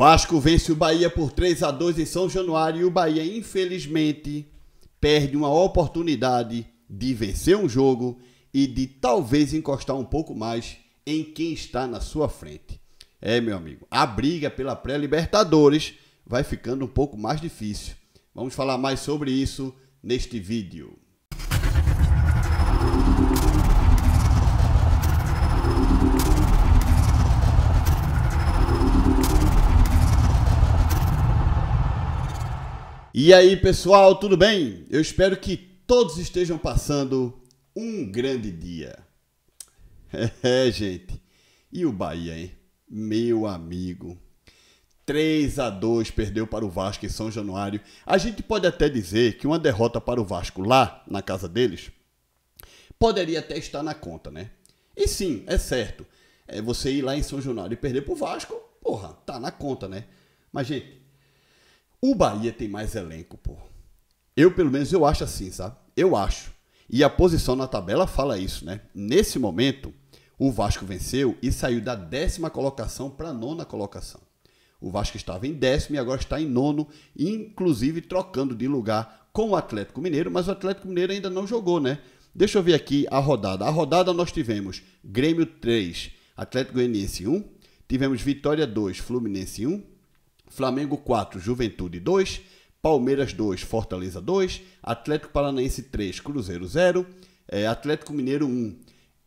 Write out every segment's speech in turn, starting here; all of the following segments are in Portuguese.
Vasco vence o Bahia por 3 a 2 em São Januário e o Bahia, infelizmente, perde uma oportunidade de vencer um jogo e de talvez encostar um pouco mais em quem está na sua frente. É, meu amigo, a briga pela pré-Libertadores vai ficando um pouco mais difícil. Vamos falar mais sobre isso neste vídeo. E aí, pessoal, tudo bem? Eu espero que todos estejam passando um grande dia. É, gente. E o Bahia, hein? Meu amigo. 3 a 2 perdeu para o Vasco em São Januário. A gente pode até dizer que uma derrota para o Vasco lá, na casa deles, poderia até estar na conta, né? E sim, é certo. É você ir lá em São Januário e perder para o Vasco, porra, tá na conta, né? Mas, gente, o Bahia tem mais elenco, pô. Eu, pelo menos, eu acho assim, sabe? Eu acho. E a posição na tabela fala isso, né? Nesse momento, o Vasco venceu e saiu da décima colocação para a nona colocação. O Vasco estava em décimo e agora está em nono, inclusive trocando de lugar com o Atlético Mineiro, mas o Atlético Mineiro ainda não jogou, né? Deixa eu ver aqui a rodada. A rodada nós tivemos Grêmio 3, Atlético Goianiense 1, tivemos Vitória 2, Fluminense 1, Flamengo 4, Juventude 2, Palmeiras 2, Fortaleza 2, Atlético Paranaense 3, Cruzeiro 0, é, Atlético Mineiro 1,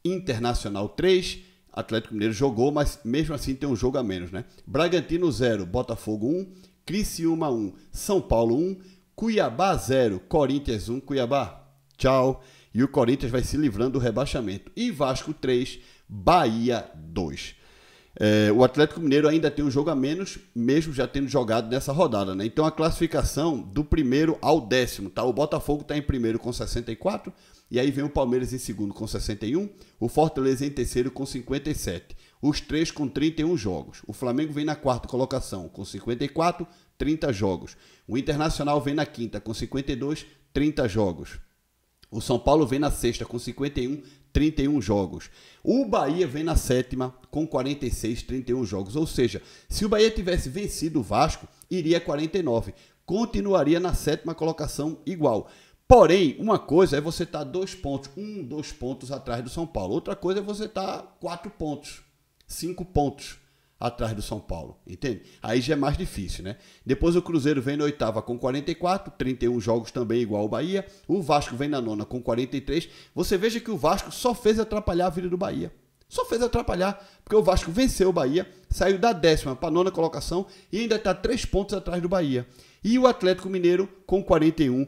Internacional 3. Atlético Mineiro jogou, mas mesmo assim tem um jogo a menos, né? Bragantino 0, Botafogo 1, Criciúma 1, São Paulo 1, Cuiabá 0, Corinthians 1, Cuiabá. Tchau. E o Corinthians vai se livrando do rebaixamento. E Vasco 3, Bahia 2. É, o Atlético Mineiro ainda tem um jogo a menos, mesmo já tendo jogado nessa rodada, né? Então a classificação do primeiro ao décimo, tá? O Botafogo está em primeiro com 64, e aí vem o Palmeiras em segundo com 61, o Fortaleza em terceiro com 57. Os três com 31 jogos. O Flamengo vem na quarta colocação com 54, 30 jogos. O Internacional vem na quinta com 52, 30 jogos. O São Paulo vem na sexta com 51, 31 jogos. O Bahia vem na sétima com 46, 31 jogos. Ou seja, se o Bahia tivesse vencido o Vasco, iria 49. Continuaria na sétima colocação igual. Porém, uma coisa é você estar tá dois pontos, um, dois pontos atrás do São Paulo. Outra coisa é você estar tá quatro pontos, cinco pontos atrás do São Paulo, entende? Aí já é mais difícil, né? Depois o Cruzeiro vem na oitava com 44, 31 jogos também igual o Bahia. O Vasco vem na nona com 43. Você veja que o Vasco só fez atrapalhar a vida do Bahia. Só fez atrapalhar, porque o Vasco venceu o Bahia, saiu da décima para a nona colocação e ainda está três pontos atrás do Bahia. E o Atlético Mineiro com 41,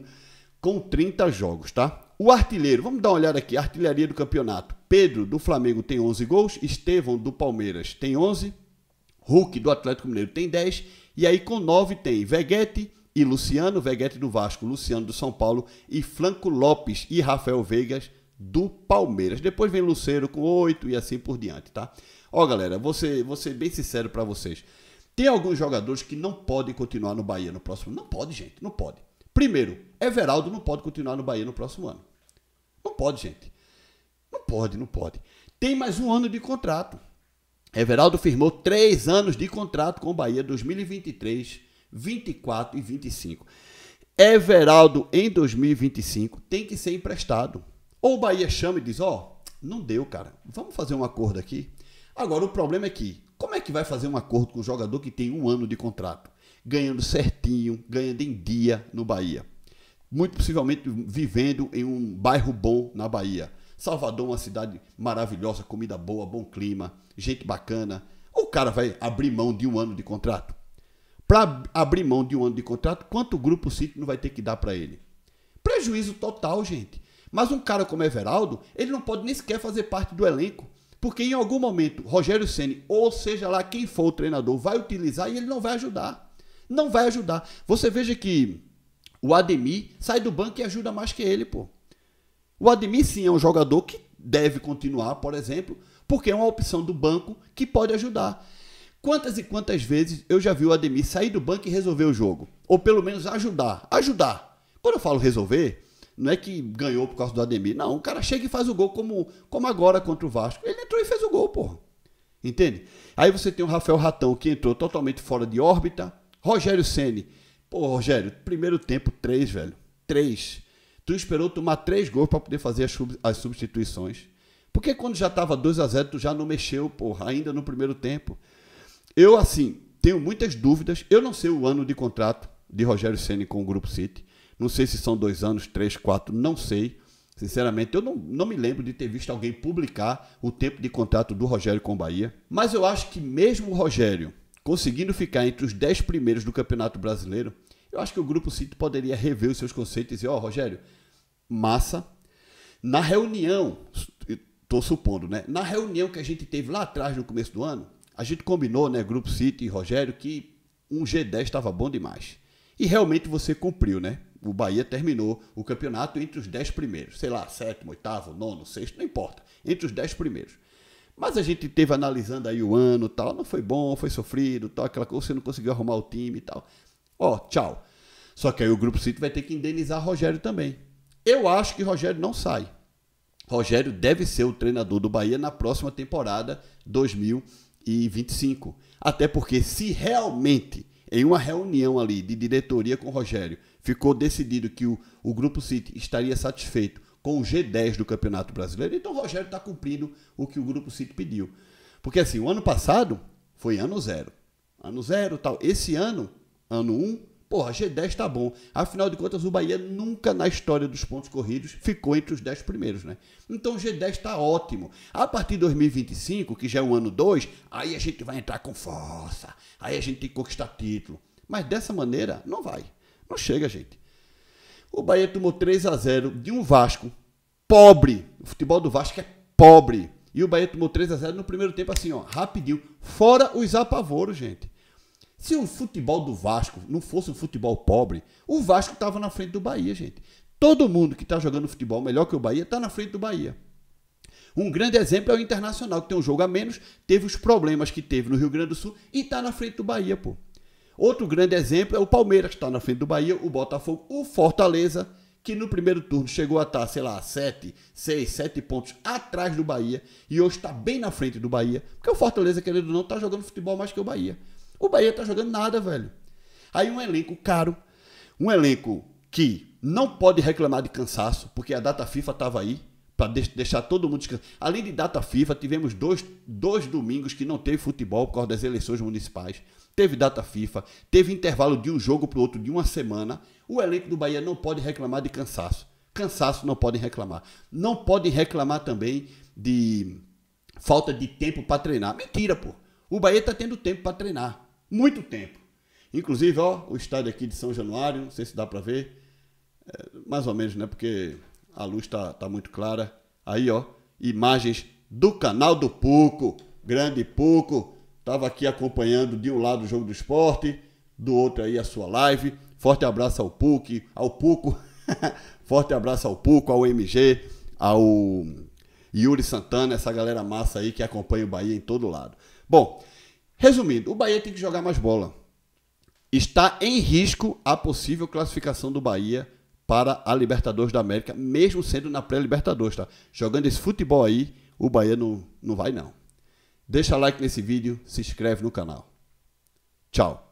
com 30 jogos, tá? O artilheiro, vamos dar uma olhada aqui, artilharia do campeonato. Pedro, do Flamengo, tem 11 gols. Estevão, do Palmeiras, tem 11. Hulk do Atlético Mineiro tem 10. E aí com 9 tem Veguete e Luciano, Veguete do Vasco, Luciano do São Paulo e Flanco Lopes e Rafael Veigas do Palmeiras. Depois vem Luceiro com 8 e assim por diante, tá? Ó, galera, você você bem sincero para vocês. Tem alguns jogadores que não podem continuar no Bahia no próximo Não pode, gente, não pode. Primeiro, Everaldo não pode continuar no Bahia no próximo ano. Não pode, gente. Não pode, não pode. Tem mais um ano de contrato. Everaldo firmou três anos de contrato com o Bahia 2023, 24 e 25. Everaldo em 2025 tem que ser emprestado. Ou o Bahia chama e diz: Ó, oh, não deu, cara, vamos fazer um acordo aqui. Agora, o problema é que, como é que vai fazer um acordo com o jogador que tem um ano de contrato, ganhando certinho, ganhando em dia no Bahia? Muito possivelmente vivendo em um bairro bom na Bahia Salvador, uma cidade maravilhosa, comida boa, bom clima, gente bacana. O cara vai abrir mão de um ano de contrato. Para abrir mão de um ano de contrato, quanto o Grupo City não vai ter que dar para ele? Prejuízo total, gente. Mas um cara como Everaldo, ele não pode nem sequer fazer parte do elenco. Porque em algum momento, Rogério Ceni ou seja lá quem for o treinador, vai utilizar e ele não vai ajudar. Não vai ajudar. Você veja que o Ademir sai do banco e ajuda mais que ele, pô. O Ademir sim é um jogador que deve continuar, por exemplo, porque é uma opção do banco que pode ajudar. Quantas e quantas vezes eu já vi o Ademir sair do banco e resolver o jogo? Ou pelo menos ajudar. Ajudar. Quando eu falo resolver, não é que ganhou por causa do Ademir. Não, o cara chega e faz o gol como, como agora contra o Vasco. Ele entrou e fez o gol, porra. Entende? Aí você tem o Rafael Ratão que entrou totalmente fora de órbita. Rogério Ceni. Pô, Rogério, primeiro tempo, três, velho. Três. Tu esperou tomar três gols para poder fazer as, substituições. Porque quando já estava 2 a 0 tu já não mexeu, porra, ainda no primeiro tempo. Eu, assim, tenho muitas dúvidas. Eu não sei o ano de contrato de Rogério Ceni com o Grupo City. Não sei se são dois anos, três, quatro, não sei. Sinceramente, eu não, não me lembro de ter visto alguém publicar o tempo de contrato do Rogério com o Bahia. Mas eu acho que mesmo o Rogério conseguindo ficar entre os dez primeiros do Campeonato Brasileiro, eu acho que o Grupo City poderia rever os seus conceitos e dizer, ó, oh, Rogério, massa. Na reunião, estou supondo, né? Na reunião que a gente teve lá atrás, no começo do ano, a gente combinou, né, Grupo City e Rogério, que um G10 estava bom demais. E realmente você cumpriu, né? O Bahia terminou o campeonato entre os 10 primeiros. Sei lá, sétimo, oitavo, nono, sexto, não importa. Entre os 10 primeiros. Mas a gente teve analisando aí o ano tal, não foi bom, foi sofrido, tal, aquela coisa, você não conseguiu arrumar o time e tal. Ó, tchau. Só que aí o Grupo City vai ter que indenizar Rogério também. Eu acho que Rogério não sai. Rogério deve ser o treinador do Bahia na próxima temporada 2025. Até porque se realmente em uma reunião ali de diretoria com Rogério ficou decidido que o, o Grupo City estaria satisfeito com o G10 do Campeonato Brasileiro, então Rogério está cumprindo o que o Grupo City pediu. Porque assim, o ano passado foi ano zero. Ano zero tal. Esse ano, ano um, porra, G10 tá bom. Afinal de contas, o Bahia nunca na história dos pontos corridos ficou entre os 10 primeiros, né? Então G10 tá ótimo. A partir de 2025, que já é o ano 2, aí a gente vai entrar com força. Aí a gente tem que conquistar título. Mas dessa maneira, não vai. Não chega, gente. O Bahia tomou 3 a 0 de um Vasco pobre. O futebol do Vasco é pobre. E o Bahia tomou 3 a 0 no primeiro tempo assim, ó, rapidinho, fora os apavoros, gente. Se o futebol do Vasco não fosse um futebol pobre, o Vasco estava na frente do Bahia, gente. Todo mundo que está jogando futebol melhor que o Bahia está na frente do Bahia. Um grande exemplo é o Internacional, que tem um jogo a menos, teve os problemas que teve no Rio Grande do Sul e está na frente do Bahia, pô. Outro grande exemplo é o Palmeiras, que está na frente do Bahia, o Botafogo, o Fortaleza, que no primeiro turno chegou a estar, tá, sei lá, 7, 6, 7 pontos atrás do Bahia e hoje está bem na frente do Bahia, porque o Fortaleza, querendo ou não, está jogando futebol mais que o Bahia. O Bahia tá jogando nada, velho. Aí um elenco caro, um elenco que não pode reclamar de cansaço, porque a data FIFA estava aí para de deixar todo mundo descansar. Além de data FIFA, tivemos dois, dois domingos que não teve futebol por causa das eleições municipais. Teve data FIFA, teve intervalo de um jogo para o outro de uma semana. O elenco do Bahia não pode reclamar de cansaço. Cansaço não podem reclamar. Não podem reclamar também de falta de tempo para treinar. Mentira, pô. O Bahia está tendo tempo para treinar. Muito tempo. Inclusive, ó, o estádio aqui de São Januário, não sei se dá para ver. É, mais ou menos, né? Porque a luz está tá muito clara. Aí, ó, imagens do canal do Puco. Grande Puco. Estava aqui acompanhando de um lado o jogo do esporte, do outro aí a sua live. Forte abraço ao Puc, ao Puco. Forte abraço ao Puco, ao MG, ao Yuri Santana, essa galera massa aí que acompanha o Bahia em todo lado. Bom, Resumindo, o Bahia tem que jogar mais bola. Está em risco a possível classificação do Bahia para a Libertadores da América, mesmo sendo na pré-Libertadores, tá? Jogando esse futebol aí, o Bahia não, não vai não. Deixa like nesse vídeo, se inscreve no canal. Tchau.